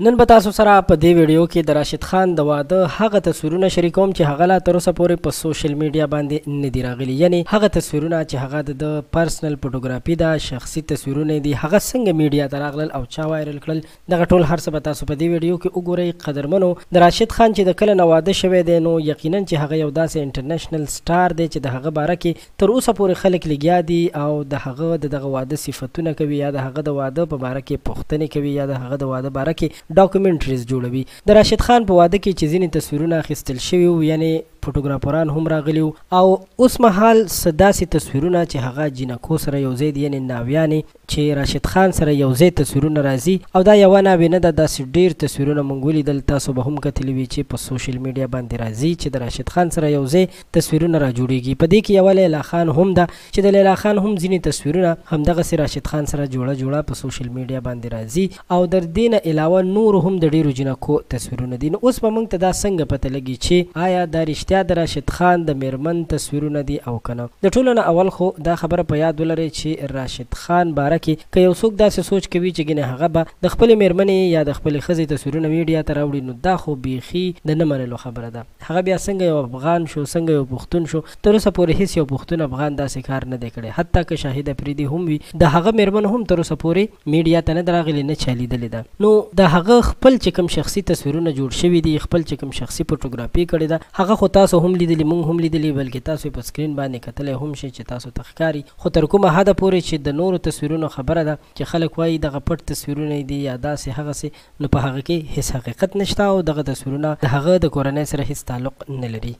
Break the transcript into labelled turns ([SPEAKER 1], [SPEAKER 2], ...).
[SPEAKER 1] نن به تاسو سره په دې ویډیو کې د راشد خان د واده هغه تصویرونه شریکوم چې هغه لا تر اوسه پورې په سوشل میډیا باندې نه دی راغلي یعنی هغه تصویرونه چې هغه د پرسنل فوټوګرافي دا شخصي تصویرونه دي هغه څنګه میډیا ته راغلل او چا وایرل کړل دغه ټول هر څه به تاسو په دې ویډیو کې وګورئ قدرمنو د راشد خان چې د کله نه واده شوی دی نو یقینا چې هغه یو داسې انټرنیشنل سټار دی چې د هغه باره کې تر اوسه پورې خلک لګیا دي او د هغه دغه واده صفتونه کوي یا د هغه د واده په باره کې پوښتنې کوي یا د هغه د واده باره کې ډاکومنټریز جوړوي د راشد خان په واده کې چې ځینې تصویرونه اخیستل شوي وو یعنی فوټوګرافران هم راغلي او اوس مهال سداسي تصویرونه چې هغه جنکو سره یو ځای دي یعنی ناویانې چې راشد خان سره یو ځای تصویرونه راځي او دا یو ناوی نه ده داسې ډیر تصویرونه مونږ ولیدل تاسو به هم کتلی وي چې په سوشل میډیا باندې راځي چې د راشد خان سره یو ځای تصویرونه را جوړیږي په دې کې یو لیلا خان هم ده چې د لیلا خان هم ځینې تصویرونه همدغه سي راشد خان سره جوړه جوړه په سوشل میډیا باندې راځي او در دین علاوه نور هم د ډیرو جنکو تصویرونه دي نو اوس به موږ ته دا څنګه پته لګي چې آیا دا رښتیا رښتیا د راشد خان د میرمن تصویرونه دي او کنه د ټولو نه اول خو دا خبره په یاد ولرئ چې راشد خان باره کې که یو څوک داسې سوچ کوي چې ګینه هغه به د خپلې میرمنې یا د خپلې ښځې تصویرونه میډیا ته راوړي نو دا خو بیخي د نه منلو خبره ده هغه بیا څنګه یو افغان شو څنګه یو پښتون شو تر اوسه پورې هیڅ یو پښتون افغان داسې کار نه دی کړی حتی که شاهد افریدي هم وي د هغه میرمن هم تر اوسه پورې میډیا ته نه راغلی نه چالیدلې ده نو د هغه خپل چې کوم شخصي تصویرونه جوړ شوي دي خپل چې کوم شخصي فوټوګرافي کړې ده هغه خو تاسو هم لیدلی مونږ هم لیدلی بلکې تاسو په سکرین باندې کتلی هم شي چې تاسو ته ښکاري خو تر کومه حده پورې چې د نورو تصویرونو خبره ده چې خلک وایي دغه پټ تصویرونه دي یا داسې هغسې نو په هغه کې هیڅ حقیقت نشته او دغه تصویرونه د هغه د کورنۍ سره هیڅ تعلق نه لري